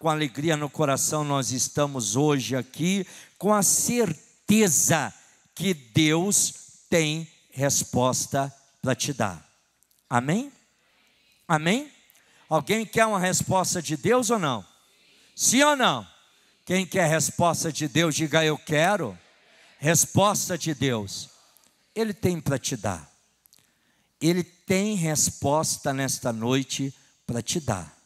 com alegria no coração, nós estamos hoje aqui com a certeza que Deus tem resposta para te dar. Amém? Amém? Alguém quer uma resposta de Deus ou não? Sim ou não? Quem quer resposta de Deus, diga eu quero. Resposta de Deus. Ele tem para te dar. Ele tem resposta nesta noite para te dar.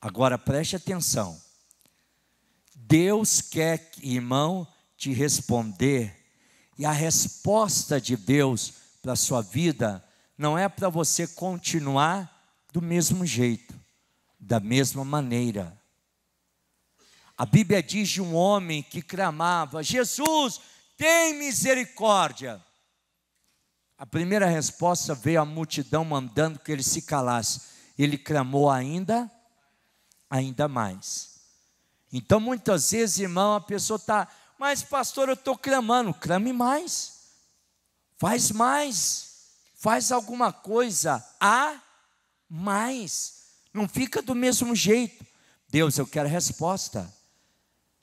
Agora preste atenção. Deus quer, irmão, te responder, e a resposta de Deus para a sua vida não é para você continuar do mesmo jeito, da mesma maneira. A Bíblia diz de um homem que clamava: Jesus, tem misericórdia. A primeira resposta veio à multidão mandando que ele se calasse. Ele clamou ainda ainda mais. Então, muitas vezes, irmão, a pessoa está, mas pastor, eu estou clamando, clame mais, faz mais, faz alguma coisa a mais, não fica do mesmo jeito. Deus, eu quero resposta.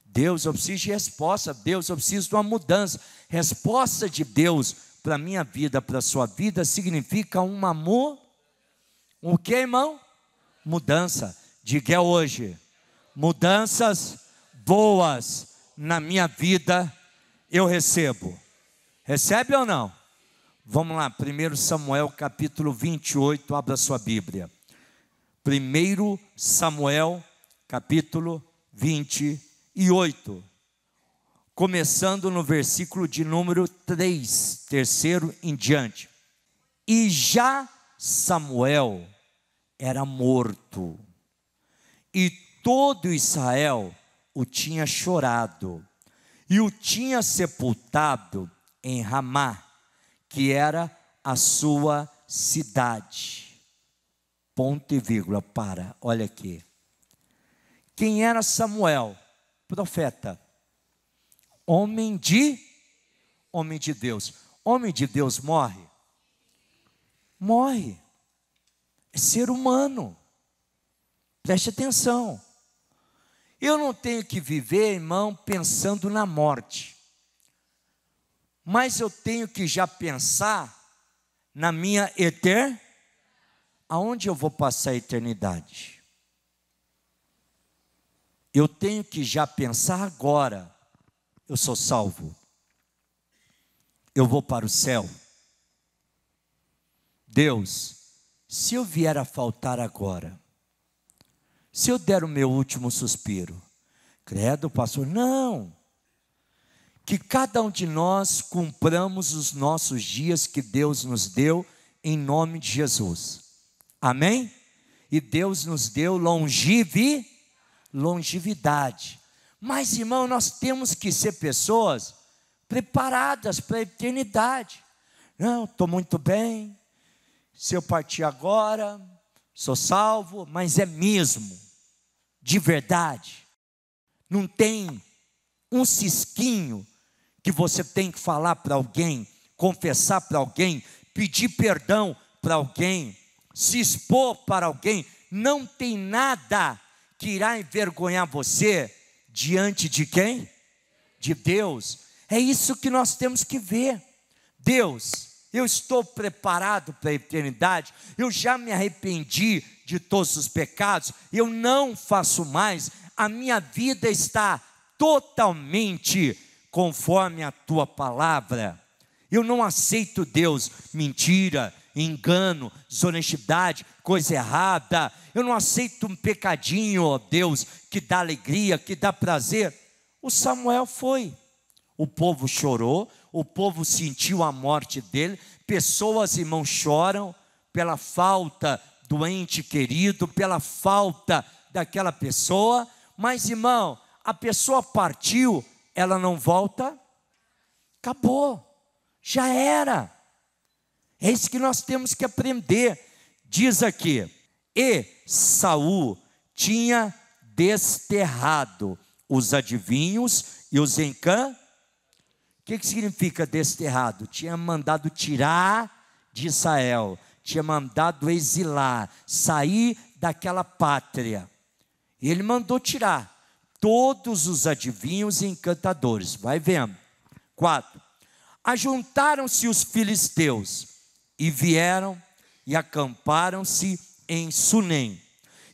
Deus, eu preciso de resposta. Deus, eu preciso de uma mudança. Resposta de Deus para a minha vida, para a sua vida, significa um amor. O que, irmão? Mudança. Diga é hoje. Mudanças boas na minha vida eu recebo. Recebe ou não? Vamos lá, 1 Samuel capítulo 28, abra sua Bíblia. 1 Samuel capítulo 28, começando no versículo de número 3, terceiro em diante. E já Samuel era morto e todo Israel o tinha chorado e o tinha sepultado em Ramá, que era a sua cidade. Ponto e vírgula, para, olha aqui. Quem era Samuel? Profeta. Homem de homem de Deus. Homem de Deus morre? Morre. É ser humano. Preste atenção. Eu não tenho que viver, irmão, pensando na morte. Mas eu tenho que já pensar na minha eter aonde eu vou passar a eternidade. Eu tenho que já pensar agora. Eu sou salvo. Eu vou para o céu. Deus, se eu vier a faltar agora, se eu der o meu último suspiro, credo, pastor, não. Que cada um de nós cumpramos os nossos dias que Deus nos deu em nome de Jesus. Amém? E Deus nos deu longevidade. Mas, irmão, nós temos que ser pessoas preparadas para a eternidade. Não, estou muito bem. Se eu partir agora, Sou salvo, mas é mesmo, de verdade. Não tem um cisquinho que você tem que falar para alguém, confessar para alguém, pedir perdão para alguém, se expor para alguém. Não tem nada que irá envergonhar você diante de quem? De Deus. É isso que nós temos que ver. Deus eu estou preparado para a eternidade, eu já me arrependi de todos os pecados, eu não faço mais, a minha vida está totalmente conforme a tua palavra. Eu não aceito, Deus, mentira, engano, desonestidade, coisa errada. Eu não aceito um pecadinho, ó Deus, que dá alegria, que dá prazer. O Samuel foi. O povo chorou, o povo sentiu a morte dele, pessoas, irmãos, choram pela falta do ente querido, pela falta daquela pessoa, mas, irmão, a pessoa partiu, ela não volta, acabou, já era. É isso que nós temos que aprender. Diz aqui: e Saul tinha desterrado os adivinhos e os encantos o que, que significa desterrado? Tinha mandado tirar de Israel, tinha mandado exilar, sair daquela pátria. E ele mandou tirar todos os adivinhos e encantadores. Vai vendo. 4. Ajuntaram-se os filisteus e vieram e acamparam-se em Sunem.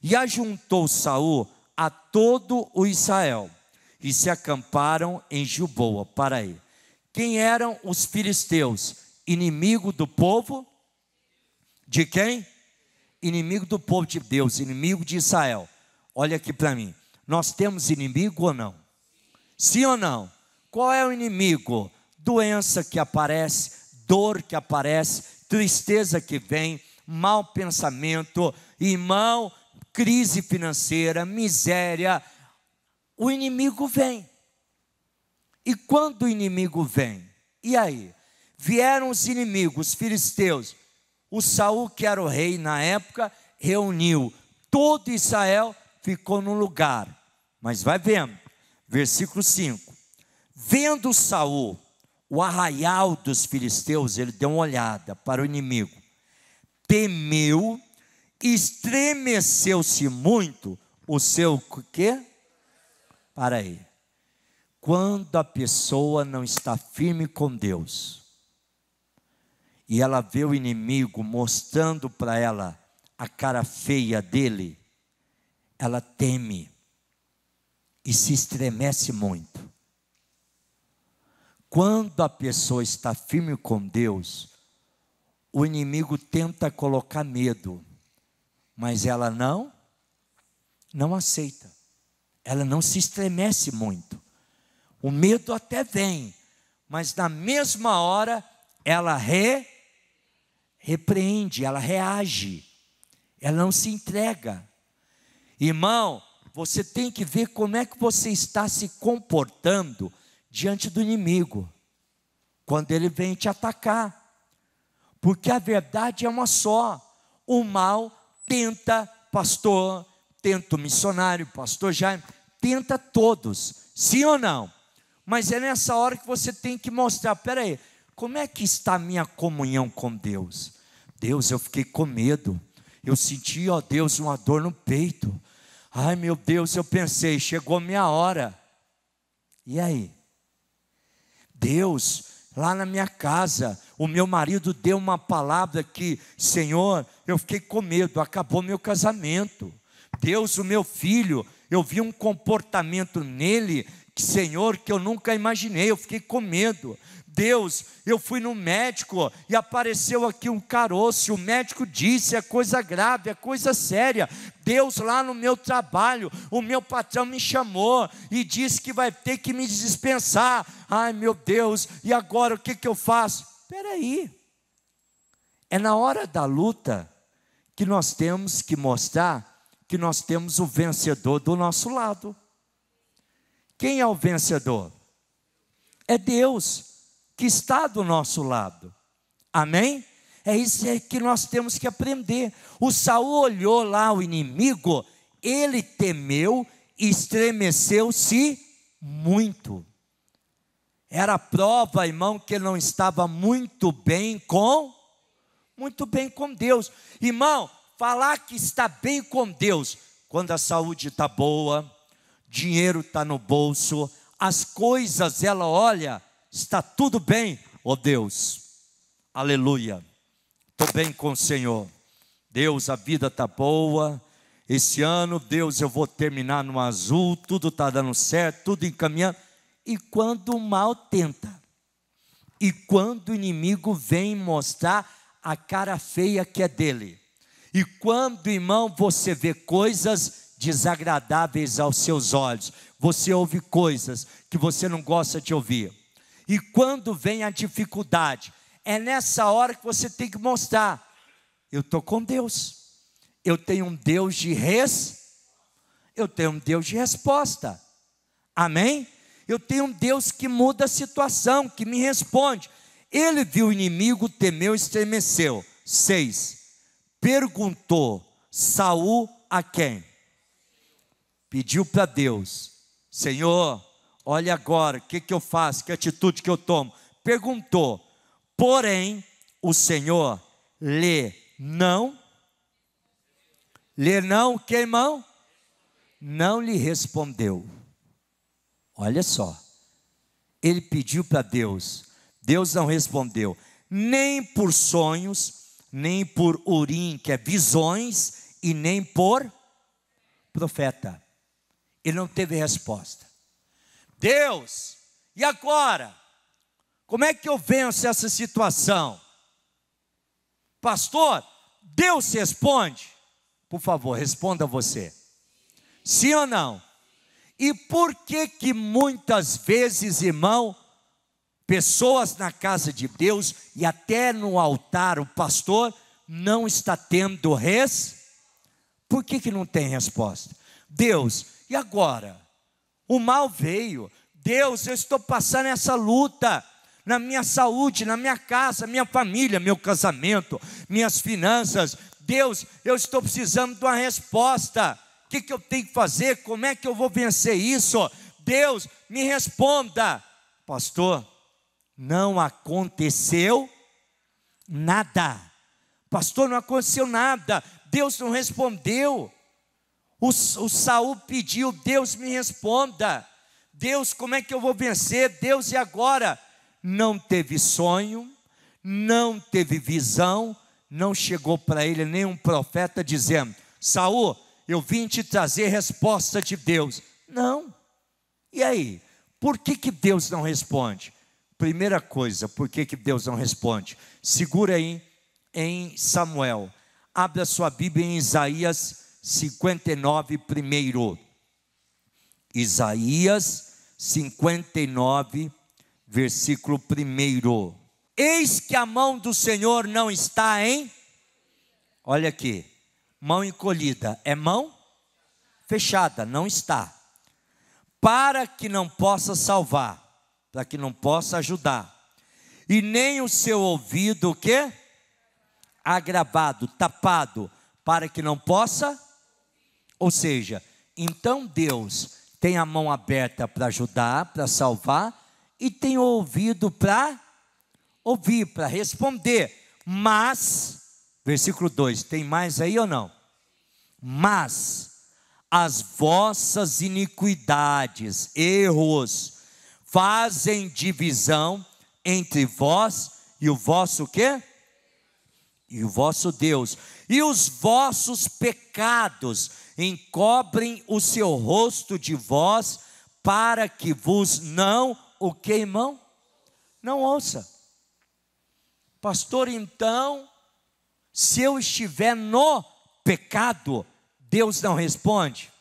E ajuntou Saul a todo o Israel e se acamparam em Gilboa. Para aí quem eram os filisteus? Inimigo do povo de quem? Inimigo do povo de Deus, inimigo de Israel. Olha aqui para mim. Nós temos inimigo ou não? Sim ou não? Qual é o inimigo? Doença que aparece, dor que aparece, tristeza que vem, mau pensamento, irmão, crise financeira, miséria. O inimigo vem. E quando o inimigo vem, e aí? Vieram os inimigos, os filisteus. O Saul, que era o rei na época, reuniu todo Israel, ficou no lugar. Mas vai vendo, versículo 5. Vendo Saul o arraial dos filisteus, ele deu uma olhada para o inimigo. Temeu, estremeceu-se muito o seu quê? Para aí. Quando a pessoa não está firme com Deus e ela vê o inimigo mostrando para ela a cara feia dele, ela teme e se estremece muito. Quando a pessoa está firme com Deus, o inimigo tenta colocar medo, mas ela não não aceita. Ela não se estremece muito. O medo até vem, mas na mesma hora ela re, repreende, ela reage, ela não se entrega. Irmão, você tem que ver como é que você está se comportando diante do inimigo, quando ele vem te atacar, porque a verdade é uma só: o mal tenta pastor, tenta o missionário, pastor Jaime, tenta todos, sim ou não? Mas é nessa hora que você tem que mostrar: peraí, como é que está a minha comunhão com Deus? Deus, eu fiquei com medo. Eu senti, ó Deus, uma dor no peito. Ai meu Deus, eu pensei, chegou minha hora. E aí? Deus, lá na minha casa, o meu marido deu uma palavra que, Senhor, eu fiquei com medo, acabou meu casamento. Deus, o meu filho, eu vi um comportamento nele Senhor, que eu nunca imaginei, eu fiquei com medo. Deus, eu fui no médico e apareceu aqui um caroço. O médico disse: é coisa grave, é coisa séria. Deus, lá no meu trabalho, o meu patrão me chamou e disse que vai ter que me dispensar. Ai meu Deus, e agora o que, que eu faço? Espera aí, é na hora da luta que nós temos que mostrar que nós temos o vencedor do nosso lado. Quem é o vencedor? É Deus que está do nosso lado. Amém? É isso que nós temos que aprender. O Saul olhou lá o inimigo, ele temeu e estremeceu-se muito. Era prova, irmão, que ele não estava muito bem com muito bem com Deus. Irmão, falar que está bem com Deus, quando a saúde está boa, dinheiro está no bolso, as coisas, ela olha, está tudo bem, ó oh Deus, aleluia, estou bem com o Senhor, Deus, a vida está boa, esse ano, Deus, eu vou terminar no azul, tudo está dando certo, tudo encaminhando. E quando o mal tenta, e quando o inimigo vem mostrar a cara feia que é dele, e quando, irmão, você vê coisas desagradáveis aos seus olhos. Você ouve coisas que você não gosta de ouvir. E quando vem a dificuldade, é nessa hora que você tem que mostrar: eu estou com Deus. Eu tenho um Deus de res, eu tenho um Deus de resposta. Amém? Eu tenho um Deus que muda a situação, que me responde. Ele viu o inimigo, temeu e estremeceu. 6. Perguntou Saul a quem? pediu para Deus: Senhor, olha agora, o que, que eu faço, que atitude que eu tomo. Perguntou, porém, o Senhor lê não, lê não, que irmão? Não lhe respondeu. Olha só, ele pediu para Deus, Deus não respondeu, nem por sonhos, nem por urim, que é visões, e nem por profeta. Ele não teve resposta. Deus, e agora? Como é que eu venço essa situação? Pastor, Deus responde? Por favor, responda você. Sim ou não? E por que que muitas vezes, irmão, pessoas na casa de Deus e até no altar o pastor não está tendo res? Por que que não tem resposta? Deus, e agora? O mal veio. Deus, eu estou passando essa luta na minha saúde, na minha casa, minha família, meu casamento, minhas finanças. Deus, eu estou precisando de uma resposta. O que, que eu tenho que fazer? Como é que eu vou vencer isso? Deus, me responda. Pastor, não aconteceu nada. Pastor, não aconteceu nada. Deus não respondeu. O, o Saul pediu: Deus me responda. Deus, como é que eu vou vencer? Deus, e agora? Não teve sonho, não teve visão, não chegou para ele nenhum profeta dizendo: Saul, eu vim te trazer resposta de Deus. Não. E aí? Por que, que Deus não responde? Primeira coisa, por que, que Deus não responde? Segura aí em Samuel. Abra sua Bíblia em Isaías 59 primeiro. Isaías 59, versículo 1. Eis que a mão do Senhor não está em. Olha aqui, mão encolhida, é mão fechada, não está. Para que não possa salvar, para que não possa ajudar. E nem o seu ouvido o quê? Agravado, tapado, para que não possa ou seja, então Deus tem a mão aberta para ajudar, para salvar, e tem o ouvido para ouvir, para responder. Mas, versículo 2, tem mais aí ou não? Mas as vossas iniquidades, erros, fazem divisão entre vós e o vosso quê? e o vosso Deus, e os vossos pecados encobrem o seu rosto de vós, para que vos não o queimam Não ouça. Pastor, então, se eu estiver no pecado, Deus não responde?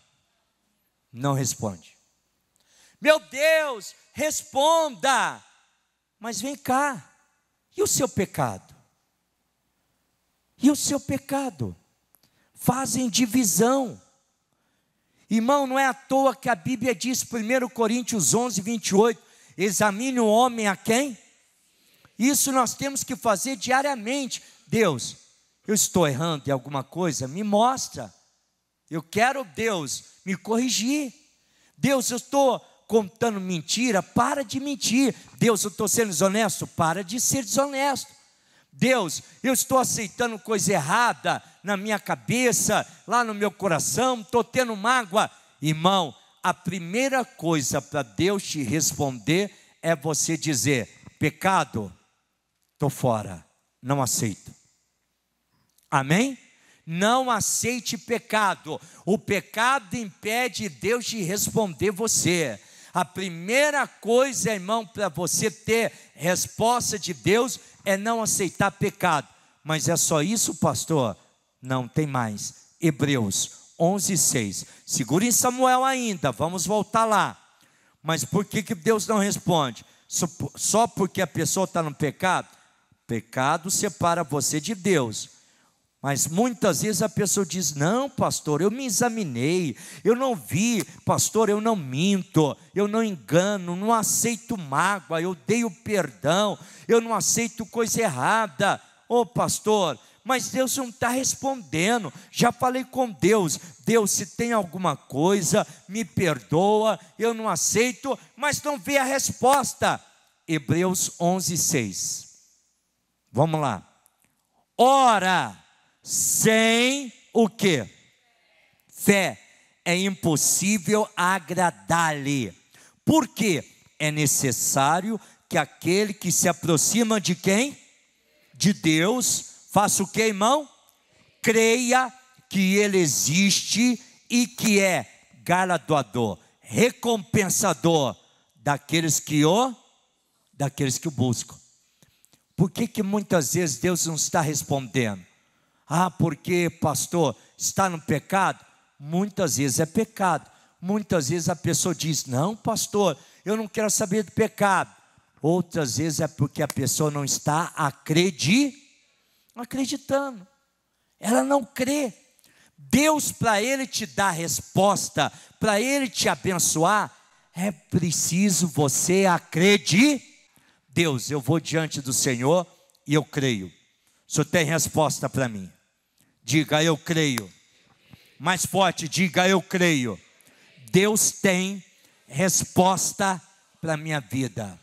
Não responde. Meu Deus, responda. Mas vem cá. E o seu pecado? e o seu pecado, fazem divisão. Irmão, não é à toa que a Bíblia diz, 1 Coríntios 11, 28, examine o homem a quem? Isso nós temos que fazer diariamente. Deus, eu estou errando em alguma coisa, me mostra. Eu quero, Deus, me corrigir. Deus, eu estou contando mentira, para de mentir. Deus, eu estou sendo desonesto, para de ser desonesto. Deus, eu estou aceitando coisa errada na minha cabeça, lá no meu coração, estou tendo mágoa. Irmão, a primeira coisa para Deus te responder é você dizer: pecado, estou fora, não aceito. Amém? Não aceite pecado. O pecado impede Deus de responder você. A primeira coisa, irmão, para você ter resposta de Deus é não aceitar pecado. Mas é só isso, pastor? Não tem mais. Hebreus 11, 6. Segura em Samuel ainda, vamos voltar lá. Mas por que, que Deus não responde? Só porque a pessoa está no pecado? Pecado separa você de Deus. Mas muitas vezes a pessoa diz: Não, pastor, eu me examinei, eu não vi, pastor, eu não minto, eu não engano, não aceito mágoa, eu dei o perdão, eu não aceito coisa errada. Ô oh, pastor, mas Deus não está respondendo. Já falei com Deus: Deus, se tem alguma coisa, me perdoa, eu não aceito, mas não vê a resposta. Hebreus 11, 6. Vamos lá. Ora sem o que? Fé é impossível agradar-lhe. Porque é necessário que aquele que se aproxima de quem? De Deus, faça o que, irmão? Creia que ele existe e que é galardoador, recompensador daqueles que o daqueles que o buscam. Por que que muitas vezes Deus não está respondendo? Ah, porque, pastor, está no pecado? Muitas vezes é pecado. Muitas vezes a pessoa diz: Não, pastor, eu não quero saber do pecado. Outras vezes é porque a pessoa não está acreditando acreditando. Ela não crê. Deus, para Ele te dar resposta, para Ele te abençoar, é preciso você acreditar. Deus, eu vou diante do Senhor e eu creio. O Senhor tem resposta para mim. Diga eu creio. Mais forte, diga eu creio. Deus tem resposta para a minha vida.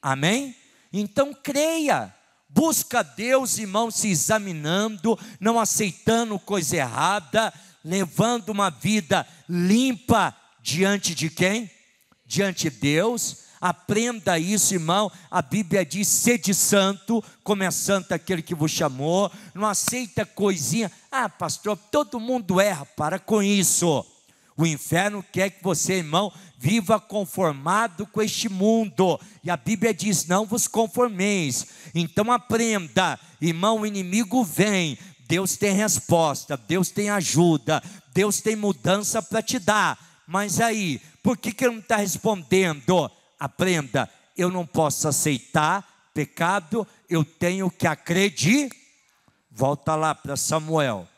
Amém? Então creia. Busca Deus, irmão, se examinando, não aceitando coisa errada, levando uma vida limpa diante de quem? Diante de Deus Aprenda isso, irmão. A Bíblia diz: sede santo, como é santo aquele que vos chamou. Não aceita coisinha. Ah, pastor, todo mundo erra. Para com isso. O inferno quer que você, irmão, viva conformado com este mundo. E a Bíblia diz: não vos conformeis. Então aprenda, irmão, o inimigo vem. Deus tem resposta, Deus tem ajuda, Deus tem mudança para te dar. Mas aí, por que, que ele não está respondendo? aprenda, eu não posso aceitar pecado, eu tenho que acreditar. Volta lá para Samuel,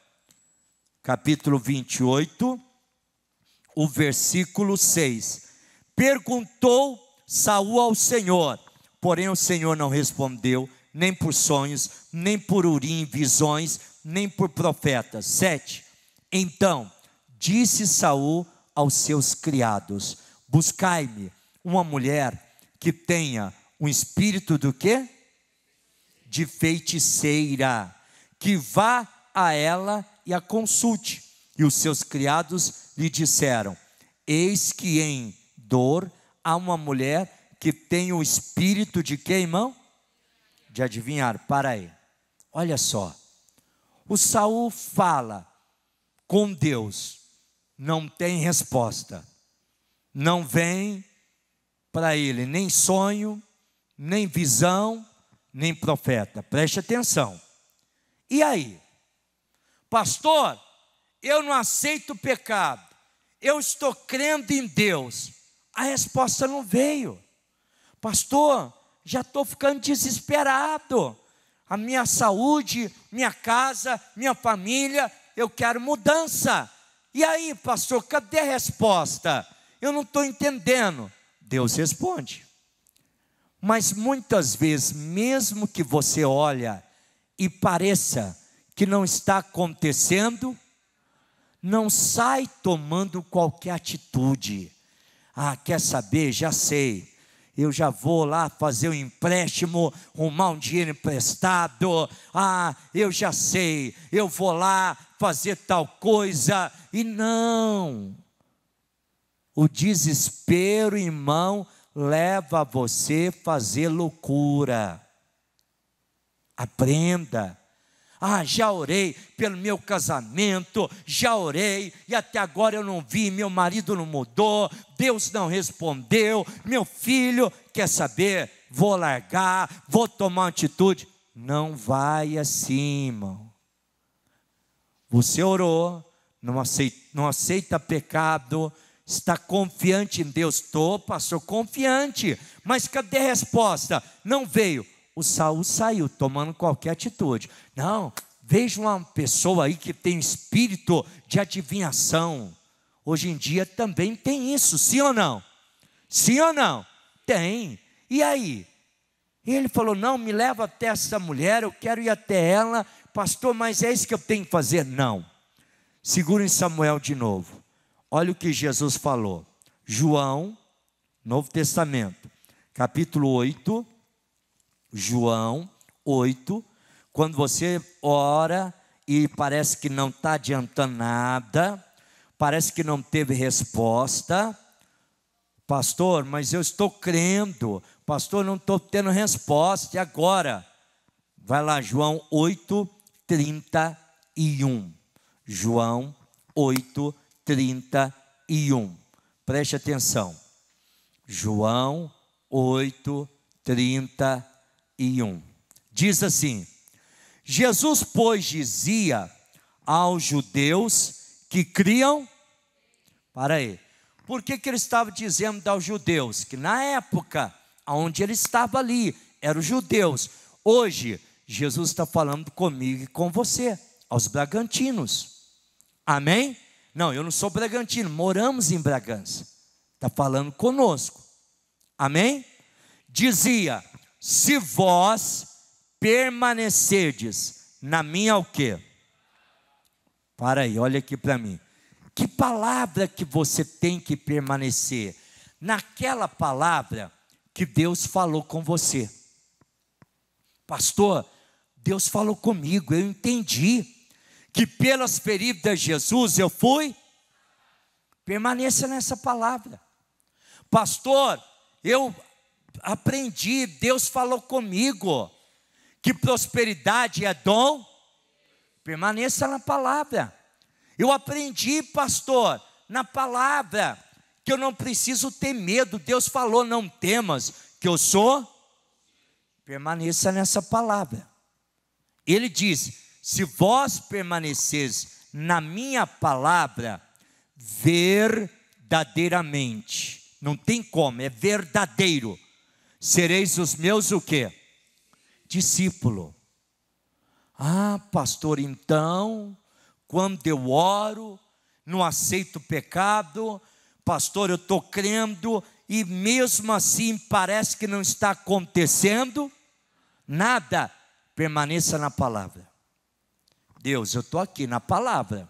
capítulo 28, o versículo 6. Perguntou Saul ao Senhor, porém o Senhor não respondeu, nem por sonhos, nem por urim, visões, nem por profetas. 7. Então disse Saul aos seus criados: Buscai-me uma mulher que tenha um espírito do quê? De feiticeira, que vá a ela e a consulte. E os seus criados lhe disseram: Eis que em dor há uma mulher que tem o espírito de quê, irmão? De adivinhar. Para aí. Olha só. O Saul fala com Deus, não tem resposta. Não vem para ele nem sonho, nem visão, nem profeta. Preste atenção. E aí? Pastor, eu não aceito o pecado. Eu estou crendo em Deus. A resposta não veio. Pastor, já estou ficando desesperado. A minha saúde, minha casa, minha família, eu quero mudança. E aí, pastor, cadê a resposta? Eu não estou entendendo. Deus responde. Mas muitas vezes, mesmo que você olha e pareça que não está acontecendo, não sai tomando qualquer atitude. Ah, quer saber? Já sei. Eu já vou lá fazer um empréstimo, arrumar um dinheiro emprestado. Ah, eu já sei. Eu vou lá fazer tal coisa. E não. O desespero, irmão, leva você a fazer loucura. Aprenda. Ah, já orei pelo meu casamento, já orei e até agora eu não vi, meu marido não mudou, Deus não respondeu, meu filho quer saber, vou largar, vou tomar atitude. Não vai assim, irmão. Você orou, não aceita, não aceita pecado, Está confiante em Deus? Estou, pastor, confiante. Mas cadê a resposta? Não veio. O Saul saiu tomando qualquer atitude. Não, veja uma pessoa aí que tem espírito de adivinhação. Hoje em dia também tem isso, sim ou não? Sim ou não? Tem. E aí? E ele falou: Não, me leva até essa mulher, eu quero ir até ela, pastor, mas é isso que eu tenho que fazer? Não. Segura em Samuel de novo. Olha o que Jesus falou. João, Novo Testamento, capítulo 8, João 8. Quando você ora e parece que não está adiantando nada, parece que não teve resposta, pastor, mas eu estou crendo, pastor, não estou tendo resposta, e agora? Vai lá, João 8, 31. João 8, 31. 31. Preste atenção. João 8, 31. Diz assim: Jesus, pois, dizia aos judeus que criam. Para aí. Por que, que ele estava dizendo aos judeus? Que na época onde ele estava ali, eram os judeus. Hoje, Jesus está falando comigo e com você, aos bragantinos. Amém? Não, eu não sou Bragantino, moramos em Bragança. Está falando conosco. Amém? Dizia: se vós permanecerdes na minha o quê? Para aí, olha aqui para mim. Que palavra que você tem que permanecer? Naquela palavra que Deus falou com você. Pastor, Deus falou comigo, eu entendi que pelas feridas de Jesus eu fui. Permaneça nessa palavra, pastor. Eu aprendi, Deus falou comigo, que prosperidade é dom. Permaneça na palavra. Eu aprendi, pastor, na palavra, que eu não preciso ter medo. Deus falou: não temas, que eu sou. Permaneça nessa palavra. Ele diz: se vós permaneceres na minha palavra, verdadeiramente, não tem como, é verdadeiro, sereis os meus o quê? Discípulo. Ah, pastor, então, quando eu oro, não aceito pecado, pastor, eu estou crendo, e mesmo assim parece que não está acontecendo nada, permaneça na palavra. Deus, eu estou aqui na palavra.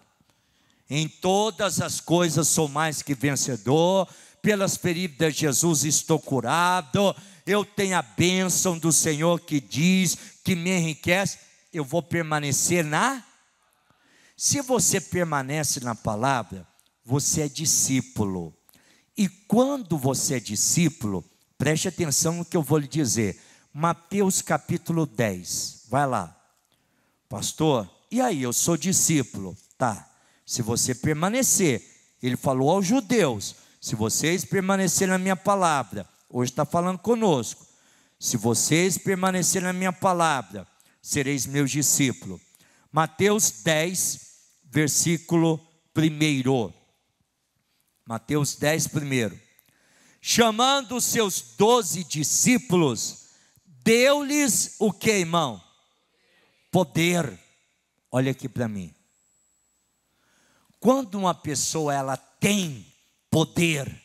Em todas as coisas sou mais que vencedor, pelas feridas de Jesus estou curado, eu tenho a bênção do Senhor que diz, que me enriquece, eu vou permanecer na. Se você permanece na palavra, você é discípulo. E quando você é discípulo, preste atenção no que eu vou lhe dizer. Mateus capítulo 10, vai lá. Pastor, e aí, eu sou discípulo. Tá, se você permanecer, ele falou aos judeus: se vocês permanecerem na minha palavra, hoje está falando conosco. Se vocês permanecerem na minha palavra, sereis meus discípulos. Mateus 10, versículo 1. Mateus 10, 1. Chamando os seus doze discípulos, deu-lhes o que, irmão? Poder Olha aqui para mim. Quando uma pessoa ela tem poder,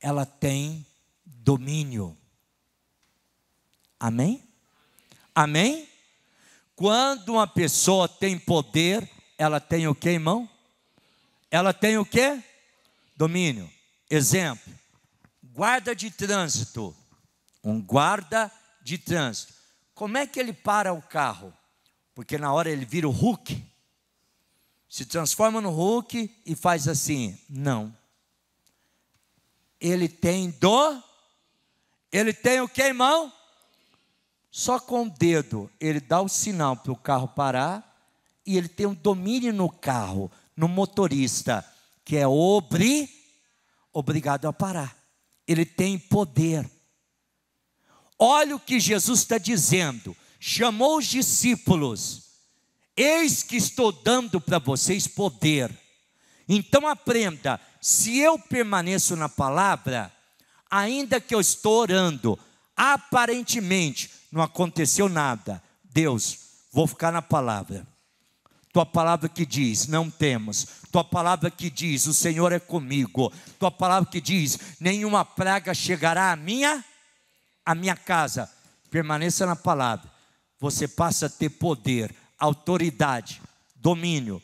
ela tem domínio. Amém? Amém? Quando uma pessoa tem poder, ela tem o que, irmão? Ela tem o que? Domínio. Exemplo: guarda de trânsito. Um guarda de trânsito. Como é que ele para o carro? Porque na hora ele vira o Hulk, se transforma no Hulk e faz assim: não. Ele tem dor, ele tem o que, irmão? Só com o dedo ele dá o sinal para o carro parar e ele tem um domínio no carro, no motorista, que é obri, obrigado a parar. Ele tem poder. Olha o que Jesus está dizendo chamou os discípulos: Eis que estou dando para vocês poder. Então aprenda: se eu permaneço na palavra, ainda que eu estou orando, aparentemente não aconteceu nada, Deus, vou ficar na palavra. Tua palavra que diz, não temos. Tua palavra que diz, o Senhor é comigo. Tua palavra que diz, nenhuma praga chegará à minha, à minha casa. Permaneça na palavra você passa a ter poder, autoridade, domínio.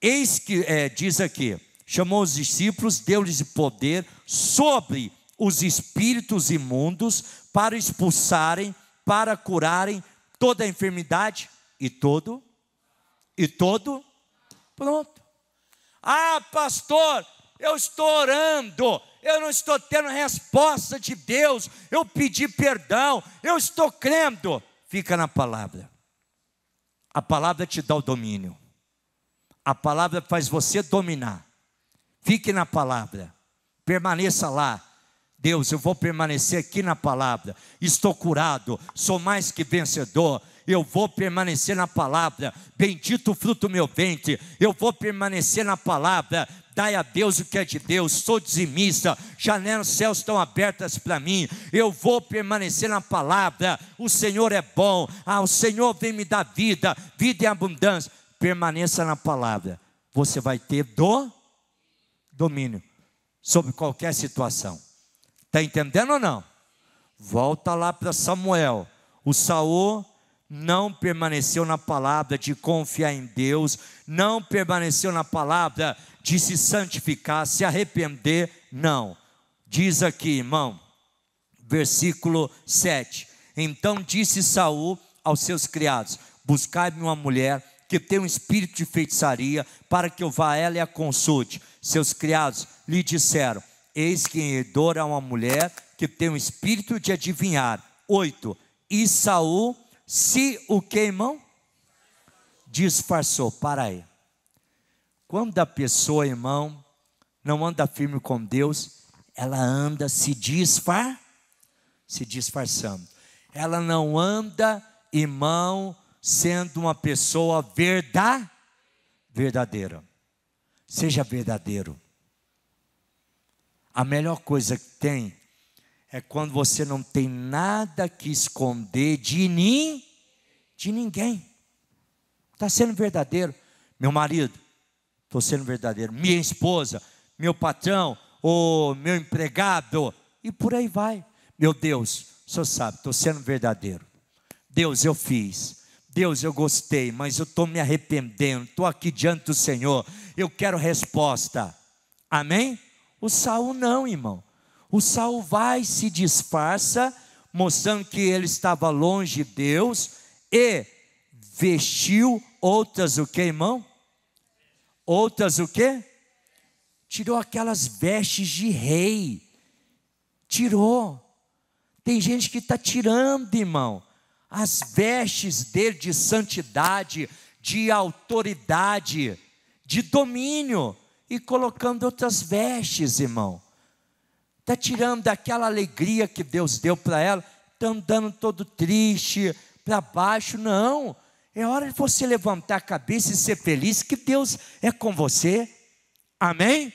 Eis que, é, diz aqui, chamou os discípulos, deu-lhes poder sobre os espíritos imundos para expulsarem, para curarem toda a enfermidade e todo e todo pronto. Ah, pastor, eu estou orando, eu não estou tendo resposta de Deus. Eu pedi perdão, eu estou crendo. Fica na palavra. A palavra te dá o domínio. A palavra faz você dominar. Fique na palavra. Permaneça lá. Deus, eu vou permanecer aqui na palavra. Estou curado, sou mais que vencedor. Eu vou permanecer na palavra. Bendito o fruto do meu ventre. Eu vou permanecer na palavra dai a Deus o que é de Deus, sou dizimista, janelas dos céus estão abertas para mim, eu vou permanecer na palavra, o Senhor é bom, ah, o Senhor vem me dar vida, vida em abundância, permaneça na palavra, você vai ter do domínio sobre qualquer situação. Está entendendo ou não? Volta lá para Samuel. O Saul não permaneceu na palavra de confiar em Deus, não permaneceu na palavra de se santificar, se arrepender, não. Diz aqui, irmão, versículo 7. Então disse Saul aos seus criados: Buscai-me uma mulher que tem um espírito de feitiçaria, para que eu vá a ela e a consulte. Seus criados lhe disseram: Eis que em Edor há uma mulher que tem um espírito de adivinhar. 8. E Saul se o que, irmão? Disfarçou. Para aí. Quando a pessoa, irmão, não anda firme com Deus, ela anda se disfar, se disfarçando. Ela não anda, irmão, sendo uma pessoa verdade, verdadeira. Seja verdadeiro. A melhor coisa que tem é quando você não tem nada que esconder de mim, de ninguém. Está sendo verdadeiro, meu marido. Estou sendo verdadeiro. Minha esposa, meu patrão, o meu empregado, e por aí vai. Meu Deus, o senhor sabe, estou sendo verdadeiro. Deus, eu fiz. Deus, eu gostei, mas eu estou me arrependendo, estou aqui diante do Senhor, eu quero resposta. Amém? O Saul não, irmão. O Saul vai se disfarça, mostrando que ele estava longe de Deus e vestiu outras o que, irmão? Outras o quê? Tirou aquelas vestes de rei. Tirou. Tem gente que está tirando, irmão, as vestes dele de santidade, de autoridade, de domínio e colocando outras vestes, irmão. Está tirando daquela alegria que Deus deu para ela, está andando todo triste, para baixo, não. É hora de você levantar a cabeça e ser feliz, que Deus é com você. Amém?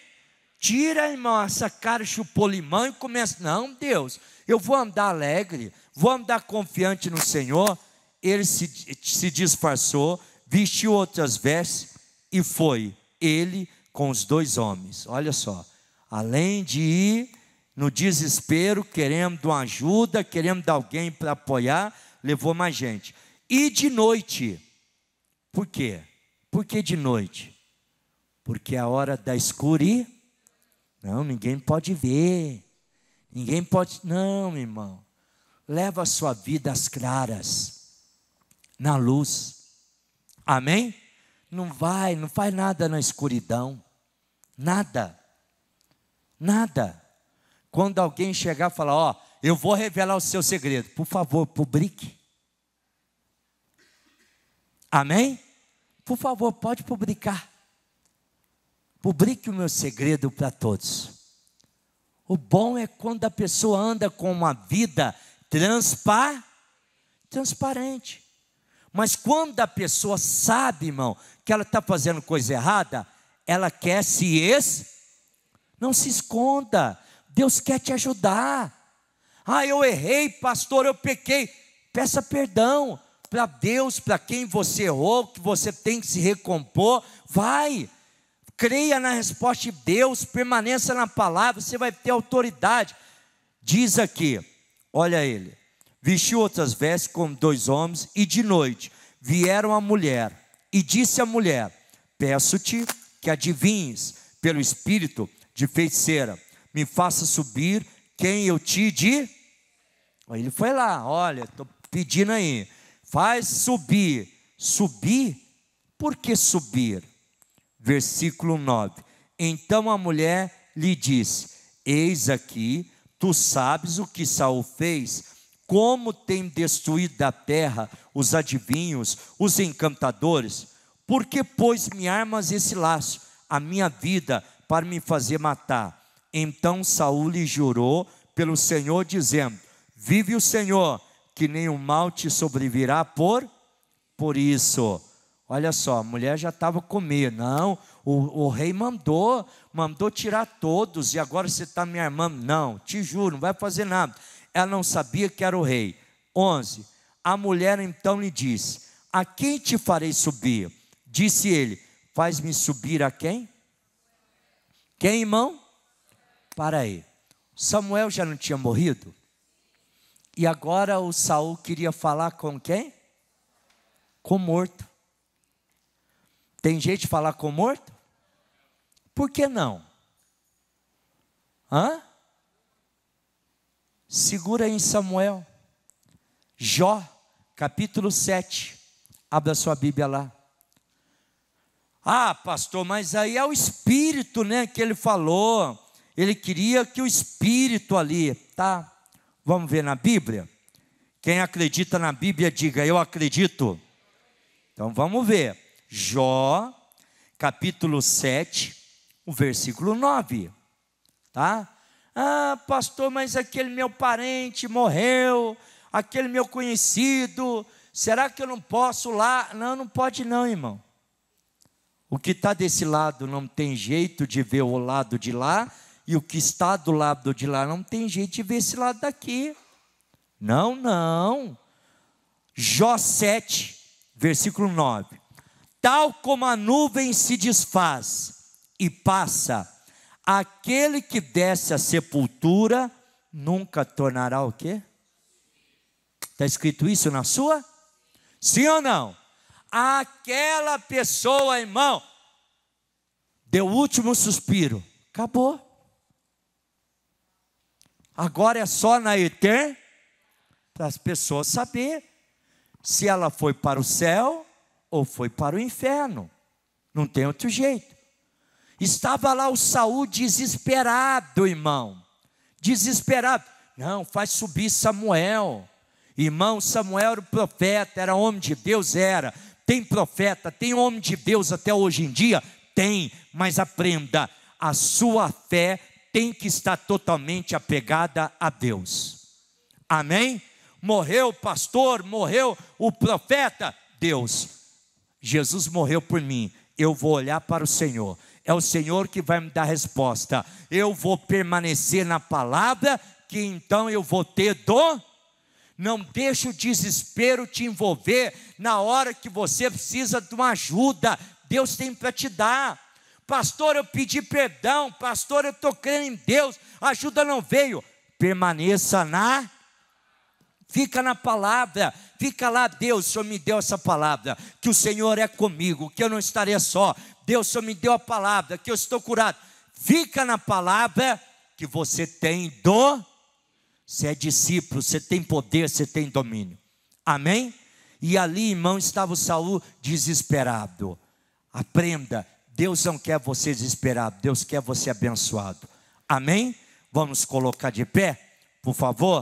Tira, irmão, essa cara chupou limão e começa. Não, Deus, eu vou andar alegre, vou andar confiante no Senhor. Ele se, se disfarçou, vestiu outras vestes e foi. Ele com os dois homens. Olha só, além de ir no desespero, querendo ajuda, querendo alguém para apoiar, levou mais gente e de noite. Por quê? Por que de noite? Porque é a hora da escuri, não, ninguém pode ver. Ninguém pode, não, irmão. Leva a sua vida às claras, na luz. Amém? Não vai, não faz nada na escuridão. Nada. Nada. Quando alguém chegar e falar, ó, oh, eu vou revelar o seu segredo. Por favor, publique. Amém? Por favor, pode publicar. Publique o meu segredo para todos. O bom é quando a pessoa anda com uma vida transpa, transparente. Mas quando a pessoa sabe, irmão, que ela está fazendo coisa errada, ela quer se es. Não se esconda. Deus quer te ajudar. Ah, eu errei, pastor, eu pequei. Peça perdão para Deus, para quem você errou, que você tem que se recompor, vai. Creia na resposta de Deus, permaneça na palavra, você vai ter autoridade. Diz aqui, olha ele, vestiu outras vestes como dois homens, e de noite vieram a mulher, e disse à mulher: Peço-te que adivinhes pelo espírito de feiticeira, me faça subir quem eu te de. Ele foi lá, olha, estou pedindo aí faz subir. Subir? Por que subir? Versículo 9. Então a mulher lhe disse: Eis aqui, tu sabes o que Saul fez, como tem destruído da terra os adivinhos, os encantadores. Por que, pois, me armas esse laço, a minha vida, para me fazer matar? Então Saul lhe jurou pelo Senhor, dizendo: Vive o Senhor que nenhum mal te sobrevirá por, por isso. Olha só, a mulher já estava com medo. Não, o, o, rei mandou, mandou tirar todos, e agora você está me armando. Não, te juro, não vai fazer nada. Ela não sabia que era o rei. 11. A mulher então lhe disse: A quem te farei subir? Disse ele: Faz-me subir a quem? Quem, irmão? Para aí. Samuel já não tinha morrido? E agora o Saul queria falar com quem? Com morto. Tem jeito de falar com morto? Por que não? Hã? Segura em Samuel. Jó, capítulo 7. Abra sua Bíblia lá. Ah, pastor, mas aí é o espírito, né, que ele falou. Ele queria que o espírito ali, tá? Vamos ver na Bíblia? Quem acredita na Bíblia, diga: Eu acredito. Então vamos ver. Jó, capítulo 7, o versículo 9. Tá? Ah, pastor, mas aquele meu parente morreu, aquele meu conhecido, será que eu não posso lá? Não, não pode não, irmão. O que está desse lado não tem jeito de ver o lado de lá, e o que está do lado de lá não tem jeito de ver esse lado daqui. Não, não. Jó 7, versículo 9. Tal como a nuvem se desfaz e passa, aquele que desce à sepultura nunca tornará o quê? Está escrito isso na sua? Sim ou não? Aquela pessoa, irmão, deu o último suspiro, acabou. Agora é só na eterna para as pessoas saber se ela foi para o céu ou foi para o inferno. Não tem outro jeito. Estava lá o Saul desesperado, irmão. Desesperado. Não, faz subir Samuel. Irmão, Samuel era profeta, era homem de Deus, era. Tem profeta, tem homem de Deus até hoje em dia? Tem, mas aprenda, a sua fé tem que estar totalmente apegada a Deus. Amém? Morreu o pastor, morreu o profeta, Deus. Jesus morreu por mim. Eu vou olhar para o Senhor. É o Senhor que vai me dar resposta. Eu vou permanecer na palavra, que então eu vou ter dor. Não deixe o desespero te envolver na hora que você precisa de uma ajuda. Deus tem para te dar pastor, eu pedi perdão, pastor, eu estou crendo em Deus, a ajuda não veio. Permaneça na Fica na palavra, fica lá, Deus, o Senhor me deu essa palavra, que o Senhor é comigo, que eu não estarei só. Deus, o Senhor me deu a palavra, que eu estou curado. Fica na palavra que você tem do. Você é discípulo, você tem poder, você tem domínio. Amém? E ali, irmão, estava o Saul desesperado. Aprenda Deus não quer você desesperado, Deus quer você abençoado. Amém? Vamos colocar de pé, por favor.